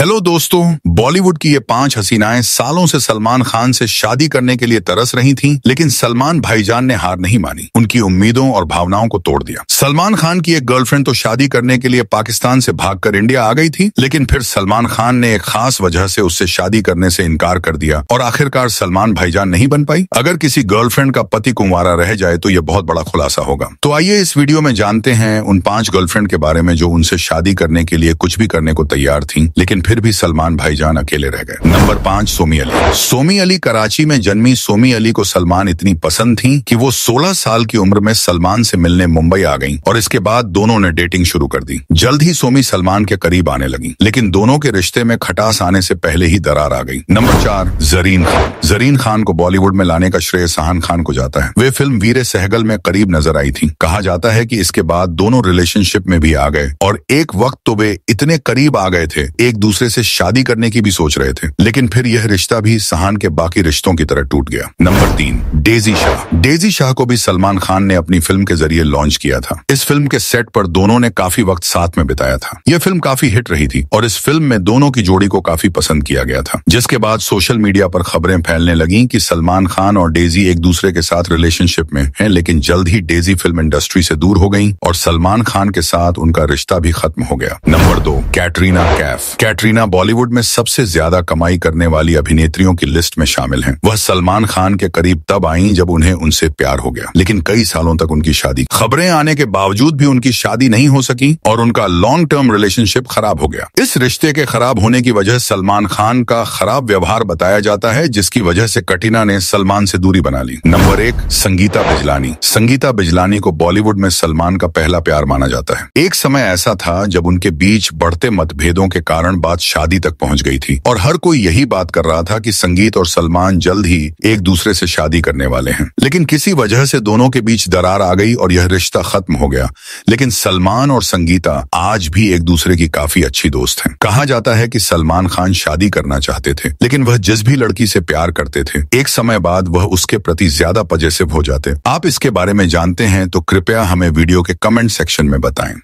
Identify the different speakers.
Speaker 1: Hello दोस्तों बॉलीवुड की ये पांच हसीनाएं सालों से सलमान खान से शादी करने के लिए तरस रही थीं, लेकिन सलमान भाईजान ने हार नहीं मानी उनकी उम्मीदों और भावनाओं को तोड़ दिया सलमान खान की एक गर्लफ्रेंड तो शादी करने के लिए पाकिस्तान से भागकर इंडिया आ गई थी लेकिन फिर सलमान खान ने एक खास वजह से उससे शादी करने से इनकार कर दिया और आखिरकार सलमान भाईजान नहीं बन पाई अगर किसी गर्लफ्रेंड का पति कुंवारा रह जाए तो यह बहुत बड़ा खुलासा होगा तो आइए इस वीडियो में जानते हैं उन पांच गर्लफ्रेंड के बारे में जो उनसे शादी करने के लिए कुछ भी करने को तैयार थी लेकिन फिर भी सलमान भाईजान अकेले रह गए नंबर पांच सोमी अली सोमी अली कराची में जन्मी सोमी अली को सलमान इतनी पसंद थी कि वो 16 साल की उम्र में सलमान से मिलने मुंबई आ गईं और इसके बाद दोनों ने डेटिंग शुरू कर दी जल्द ही सोमी सलमान के करीब आने लगी लेकिन दोनों के रिश्ते में खटास आने से पहले ही दरार आ गई नंबर चार जरीन खान जरीन खान को बॉलीवुड में लाने का श्रेय सहान खान को जाता है वे फिल्म वीर सहगल में करीब नजर आई थी कहा जाता है की इसके बाद दोनों रिलेशनशिप में भी आ गए और एक वक्त तो वे इतने करीब आ गए थे एक दूसरे दूसरे से शादी करने की भी सोच रहे थे लेकिन फिर यह रिश्ता भी सहान के बाकी रिश्तों की तरह टूट गया नंबर तीन डेजी शाह डेजी शाह को भी सलमान खान ने अपनी फिल्म के जरिए लॉन्च किया था इस फिल्म के सेट पर दोनों ने काफी वक्त साथ में बिताया था यह फिल्म काफी हिट रही थी और इस फिल्म में दोनों की जोड़ी को काफी पसंद किया गया था जिसके बाद सोशल मीडिया पर खबरें फैलने लगी कि सलमान खान और डेजी एक दूसरे के साथ रिलेशनशिप में हैं लेकिन जल्द ही डेजी फिल्म इंडस्ट्री से दूर हो गई और सलमान खान के साथ उनका रिश्ता भी खत्म हो गया नंबर दो कैटरीना कैफ कैट कटरीना बॉलीवुड में सबसे ज्यादा कमाई करने वाली अभिनेत्रियों की लिस्ट में शामिल हैं। वह सलमान खान के करीब तब आई जब उन्हें उनसे प्यार हो गया लेकिन कई सालों तक उनकी शादी खबरें आने के बावजूद भी उनकी शादी नहीं हो सकी और उनका लॉन्ग टर्म रिलेशनशिप खराब हो गया इस रिश्ते के खराब होने की वजह सलमान खान का खराब व्यवहार बताया जाता है जिसकी वजह से कटीना ने सलमान से दूरी बना ली नंबर एक संगीता बिजलानी संगीता बिजलानी को बॉलीवुड में सलमान का पहला प्यार माना जाता है एक समय ऐसा था जब उनके बीच बढ़ते मतभेदों के कारण बात शादी तक पहुंच गई थी और हर कोई यही बात कर रहा था कि संगीत और सलमान जल्द ही एक दूसरे से शादी करने वाले हैं लेकिन किसी वजह से दोनों के बीच दरार आ गई और यह रिश्ता खत्म हो गया लेकिन सलमान और संगीता आज भी एक दूसरे की काफी अच्छी दोस्त हैं कहा जाता है कि सलमान खान शादी करना चाहते थे लेकिन वह जिस भी लड़की से प्यार करते थे एक समय बाद वह उसके प्रति ज्यादा पजेसिव हो जाते आप इसके बारे में जानते हैं तो कृपया हमें वीडियो के कमेंट सेक्शन में बताएं